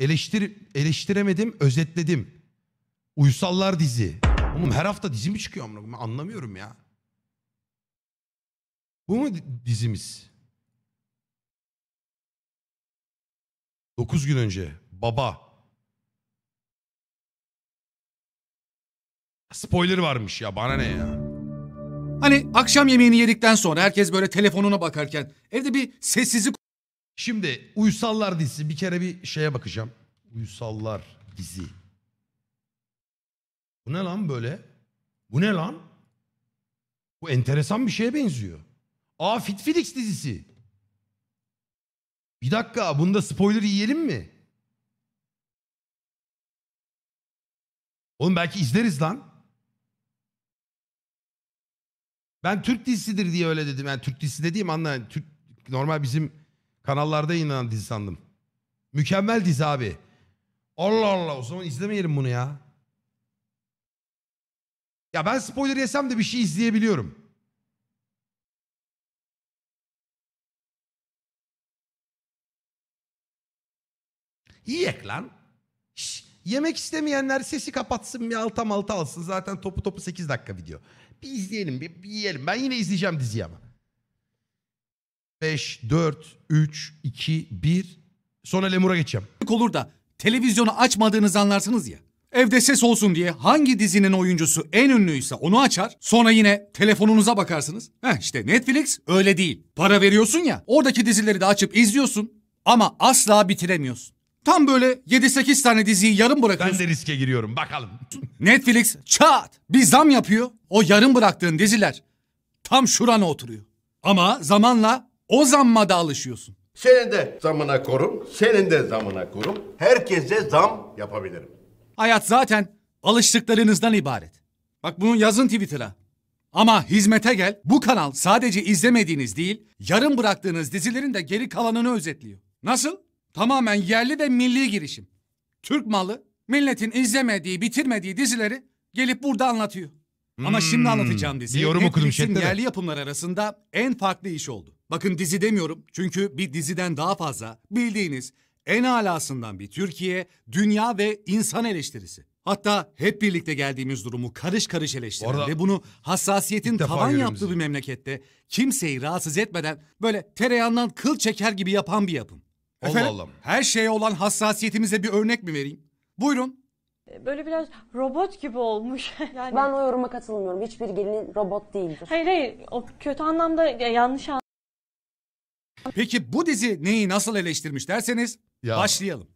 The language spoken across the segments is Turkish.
Eleştir, eleştiremedim, özetledim. Uysallar dizi. Oğlum her hafta dizi mi çıkıyor amına? Ben anlamıyorum ya. Bu mu dizimiz? 9 gün önce. Baba. Spoiler varmış ya bana ne ya. Hani akşam yemeğini yedikten sonra herkes böyle telefonuna bakarken evde bir sessizlik Şimdi Uysallar dizisi bir kere bir şeye bakacağım. Uysallar dizi. Bu ne lan böyle? Bu ne lan? Bu enteresan bir şeye benziyor. Aa Fitfilix dizisi. Bir dakika bunda spoiler yiyelim mi? Oğlum belki izleriz lan. Ben Türk dizisidir diye öyle dedim. Yani Türk dizisi dediğim anla Türk normal bizim Kanallarda yayınlanan dizi sandım. Mükemmel dizi abi. Allah Allah o zaman izlemeyelim bunu ya. Ya ben spoiler yesem de bir şey izleyebiliyorum. Yiyek lan. Şş, yemek istemeyenler sesi kapatsın bir alta malta alsın. Zaten topu topu 8 dakika video. Bir izleyelim bir, bir yiyelim. Ben yine izleyeceğim diziyi ama. 5, 4, 3, 2, 1. Sonra Lemur'a geçeceğim. olur da televizyonu açmadığınızı anlarsınız ya. Evde ses olsun diye hangi dizinin oyuncusu en ünlüyse onu açar. Sonra yine telefonunuza bakarsınız. Heh işte Netflix öyle değil. Para veriyorsun ya oradaki dizileri de açıp izliyorsun ama asla bitiremiyorsun. Tam böyle 7-8 tane diziyi yarım Ben bırakıyorsun. de riske giriyorum bakalım. Netflix çat bir zam yapıyor. O yarım bıraktığın diziler tam şurana oturuyor. Ama zamanla o zamma da alışıyorsun. Senin de zamına korum, senin de zamına korum. Herkese zam yapabilirim. Hayat zaten alıştıklarınızdan ibaret. Bak bunu yazın Twitter'a. Ama hizmete gel bu kanal sadece izlemediğiniz değil, yarım bıraktığınız dizilerin de geri kalanını özetliyor. Nasıl? Tamamen yerli ve milli girişim. Türk malı milletin izlemediği, bitirmediği dizileri gelip burada anlatıyor. Ama şimdi hmm. anlatacağım dizi. Bir yorum okudum Netflix'in chatte de. yerli yapımlar arasında en farklı iş oldu. Bakın dizi demiyorum çünkü bir diziden daha fazla bildiğiniz en alasından bir Türkiye, dünya ve insan eleştirisi. Hatta hep birlikte geldiğimiz durumu karış karış eleştiren Orada- ve bunu hassasiyetin İlk tavan yaptığı bir memlekette kimseyi rahatsız etmeden böyle tereyağından kıl çeker gibi yapan bir yapım. Allah Allah. Her şeye olan hassasiyetimize bir örnek mi vereyim? Buyurun böyle biraz robot gibi olmuş. yani... Ben o yoruma katılmıyorum. Hiçbir gelin robot değildir. Hayır hayır o kötü anlamda yanlış anlamda. Peki bu dizi neyi nasıl eleştirmiş derseniz ya. başlayalım.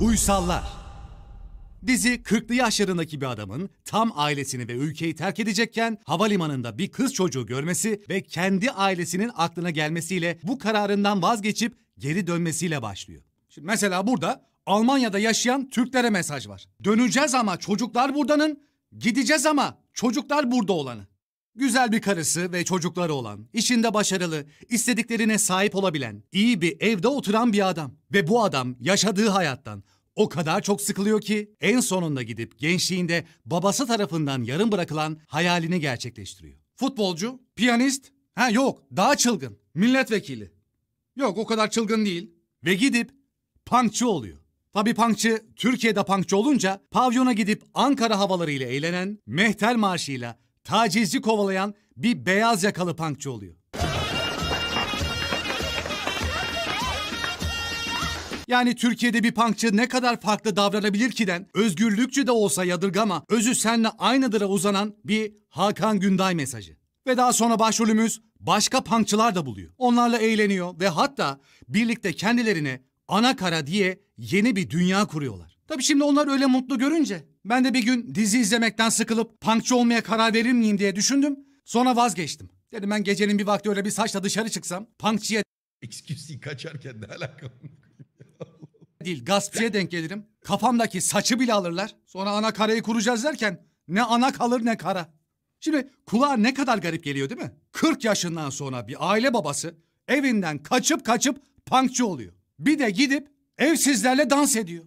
Uysallar. Dizi 40'lı yaşlarındaki bir adamın tam ailesini ve ülkeyi terk edecekken havalimanında bir kız çocuğu görmesi ve kendi ailesinin aklına gelmesiyle bu kararından vazgeçip geri dönmesiyle başlıyor. Şimdi mesela burada Almanya'da yaşayan Türklere mesaj var. Döneceğiz ama çocuklar buradanın, gideceğiz ama çocuklar burada olanı. Güzel bir karısı ve çocukları olan, işinde başarılı, istediklerine sahip olabilen, iyi bir evde oturan bir adam. Ve bu adam yaşadığı hayattan o kadar çok sıkılıyor ki en sonunda gidip gençliğinde babası tarafından yarım bırakılan hayalini gerçekleştiriyor. Futbolcu, piyanist, ha yok daha çılgın, milletvekili. Yok o kadar çılgın değil ve gidip punkçı oluyor. Tabi punkçı Türkiye'de punkçı olunca pavyona gidip Ankara havalarıyla eğlenen, mehter marşıyla tacizci kovalayan bir beyaz yakalı punkçı oluyor. Yani Türkiye'de bir punkçı ne kadar farklı davranabilir ki den özgürlükçü de olsa yadırgama özü senle aynıdır'a uzanan bir Hakan Günday mesajı. Ve daha sonra başrolümüz başka punkçılar da buluyor. Onlarla eğleniyor ve hatta birlikte kendilerine ana kara diye yeni bir dünya kuruyorlar. Tabi şimdi onlar öyle mutlu görünce ben de bir gün dizi izlemekten sıkılıp punkçı olmaya karar verir miyim diye düşündüm. Sonra vazgeçtim. Dedim ben gecenin bir vakti öyle bir saçla dışarı çıksam punkçıya Excuse me kaçarken ne alakalı? değil gaspçıya denk gelirim. Kafamdaki saçı bile alırlar. Sonra ana karayı kuracağız derken ne ana kalır ne kara. Şimdi kulağa ne kadar garip geliyor değil mi? 40 yaşından sonra bir aile babası evinden kaçıp kaçıp punkçı oluyor. Bir de gidip evsizlerle dans ediyor.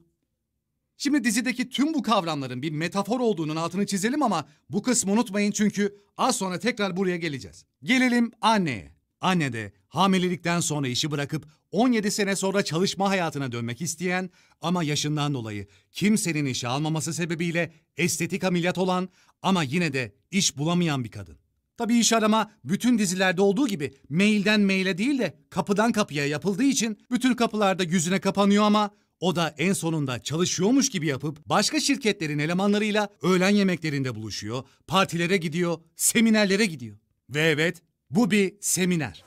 Şimdi dizideki tüm bu kavramların bir metafor olduğunun altını çizelim ama bu kısmı unutmayın çünkü az sonra tekrar buraya geleceğiz. Gelelim anneye. Anne de hamilelikten sonra işi bırakıp 17 sene sonra çalışma hayatına dönmek isteyen ama yaşından dolayı kimsenin işi almaması sebebiyle estetik ameliyat olan ama yine de iş bulamayan bir kadın. Tabi iş arama bütün dizilerde olduğu gibi mailden maile değil de kapıdan kapıya yapıldığı için bütün kapılarda yüzüne kapanıyor ama o da en sonunda çalışıyormuş gibi yapıp başka şirketlerin elemanlarıyla öğlen yemeklerinde buluşuyor, partilere gidiyor, seminerlere gidiyor. Ve evet bu bir seminer.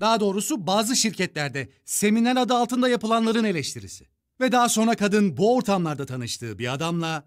Daha doğrusu bazı şirketlerde seminer adı altında yapılanların eleştirisi. Ve daha sonra kadın bu ortamlarda tanıştığı bir adamla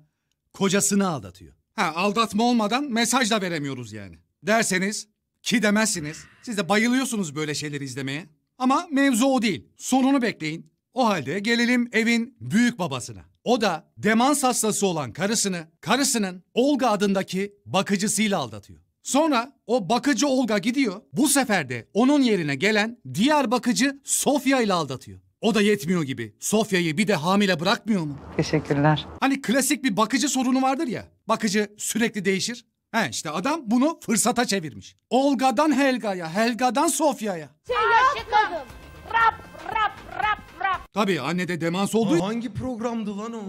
kocasını aldatıyor. Ha aldatma olmadan mesaj da veremiyoruz yani. Derseniz ki demezsiniz. Siz de bayılıyorsunuz böyle şeyleri izlemeye. Ama mevzu o değil. Sonunu bekleyin. O halde gelelim evin büyük babasına. O da demans hastası olan karısını, karısının Olga adındaki bakıcısıyla aldatıyor. Sonra o bakıcı Olga gidiyor. Bu sefer de onun yerine gelen diğer bakıcı Sofya ile aldatıyor. O da yetmiyor gibi. Sofya'yı bir de hamile bırakmıyor mu? Teşekkürler. Hani klasik bir bakıcı sorunu vardır ya. Bakıcı sürekli değişir. He işte adam bunu fırsata çevirmiş. Olga'dan Helga'ya, Helga'dan Sofya'ya. Şey Aşıkladım. Rap rap rap rap. Tabii anne de demans oldu. Ha, hangi programdı lan o?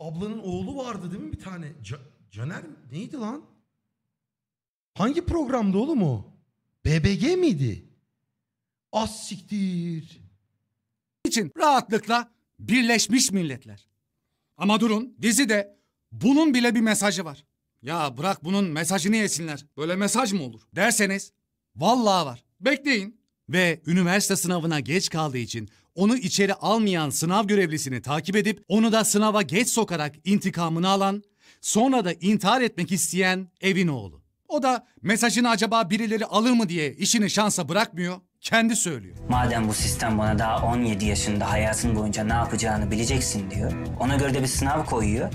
Ablanın oğlu vardı değil mi bir tane? Ca Caner neydi lan? Hangi programdı oğlum o? BBG miydi? Az siktir. için rahatlıkla Birleşmiş Milletler. Ama durun dizide bunun bile bir mesajı var. Ya bırak bunun mesajını yesinler. Böyle mesaj mı olur? Derseniz vallahi var. Bekleyin. Ve üniversite sınavına geç kaldığı için onu içeri almayan sınav görevlisini takip edip onu da sınava geç sokarak intikamını alan, sonra da intihar etmek isteyen evin oğlu. O da mesajını acaba birileri alır mı diye işini şansa bırakmıyor. Kendi söylüyor. Madem bu sistem bana daha 17 yaşında hayatın boyunca ne yapacağını bileceksin diyor. Ona göre de bir sınav koyuyor.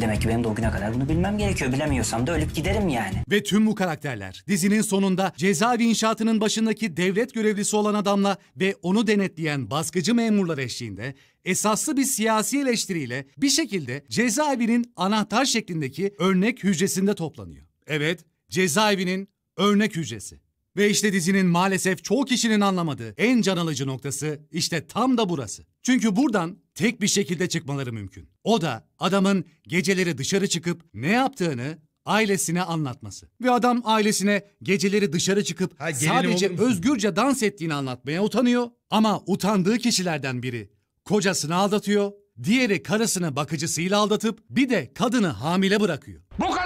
Demek ki benim de o güne kadar bunu bilmem gerekiyor. Bilemiyorsam da ölüp giderim yani. Ve tüm bu karakterler dizinin sonunda cezaevi inşaatının başındaki devlet görevlisi olan adamla ve onu denetleyen baskıcı memurlar eşliğinde esaslı bir siyasi eleştiriyle bir şekilde cezaevinin anahtar şeklindeki örnek hücresinde toplanıyor. Evet, cezaevinin örnek hücresi. Ve işte dizinin maalesef çoğu kişinin anlamadığı en can alıcı noktası işte tam da burası. Çünkü buradan tek bir şekilde çıkmaları mümkün. O da adamın geceleri dışarı çıkıp ne yaptığını ailesine anlatması. Ve adam ailesine geceleri dışarı çıkıp ha, sadece özgürce dans ettiğini anlatmaya utanıyor. Ama utandığı kişilerden biri kocasını aldatıyor, diğeri karısını bakıcısıyla aldatıp bir de kadını hamile bırakıyor. Bu kadar!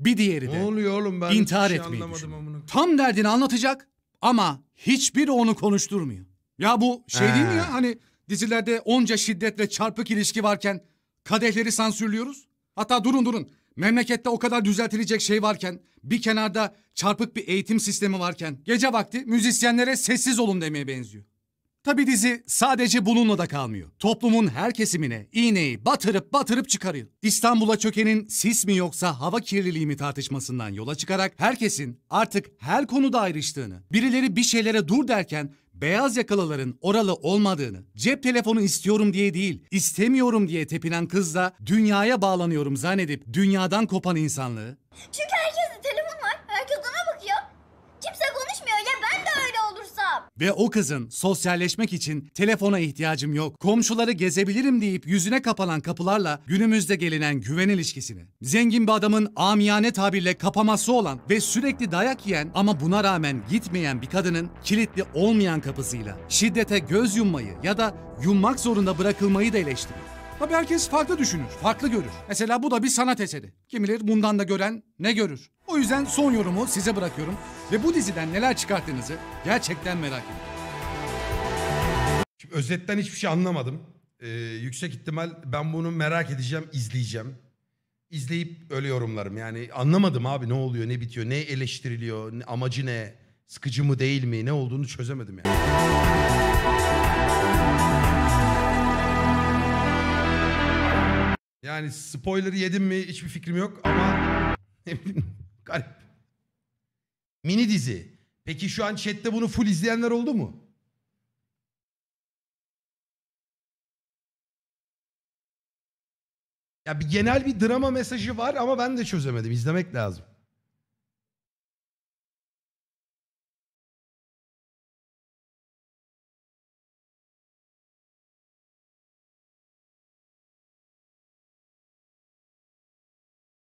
Bir diğeri de ne oluyor oğlum ben intihar şey etmeyi düşünüyor tam derdini anlatacak ama hiçbir onu konuşturmuyor. Ya bu şey değil mi ya hani dizilerde onca şiddetle çarpık ilişki varken kadehleri sansürlüyoruz? Hatta durun durun memlekette o kadar düzeltilecek şey varken bir kenarda çarpık bir eğitim sistemi varken gece vakti müzisyenlere sessiz olun demeye benziyor. Tabi dizi sadece bununla da kalmıyor. Toplumun her kesimine iğneyi batırıp batırıp çıkarıyor. İstanbul'a çökenin sis mi yoksa hava kirliliği mi tartışmasından yola çıkarak herkesin artık her konuda ayrıştığını, birileri bir şeylere dur derken beyaz yakalıların oralı olmadığını, cep telefonu istiyorum diye değil, istemiyorum diye tepinen kızla dünyaya bağlanıyorum zannedip dünyadan kopan insanlığı. Çünkü herkesin telefon var, herkes ona bakıyor. Kimse konu Tamam. Ve o kızın sosyalleşmek için telefona ihtiyacım yok. Komşuları gezebilirim deyip yüzüne kapanan kapılarla günümüzde gelinen güven ilişkisini. Zengin bir adamın amiyane tabirle kapaması olan ve sürekli dayak yiyen ama buna rağmen gitmeyen bir kadının kilitli olmayan kapısıyla şiddete göz yummayı ya da yummak zorunda bırakılmayı da eleştiriyor. Tabii herkes farklı düşünür, farklı görür. Mesela bu da bir sanat eseri. Kimileri bundan da gören ne görür? O yüzden son yorumu size bırakıyorum ve bu diziden neler çıkarttığınızı gerçekten merak ediyorum. Şimdi özetten hiçbir şey anlamadım. Ee, yüksek ihtimal ben bunu merak edeceğim, izleyeceğim. İzleyip öyle yorumlarım. Yani anlamadım abi ne oluyor, ne bitiyor, ne eleştiriliyor, ne- amacı ne, sıkıcı mı değil mi, ne olduğunu çözemedim yani. Yani spoiler yedim mi hiçbir fikrim yok ama garip. Mini dizi. Peki şu an chatte bunu full izleyenler oldu mu? Ya bir genel bir drama mesajı var ama ben de çözemedim. İzlemek lazım.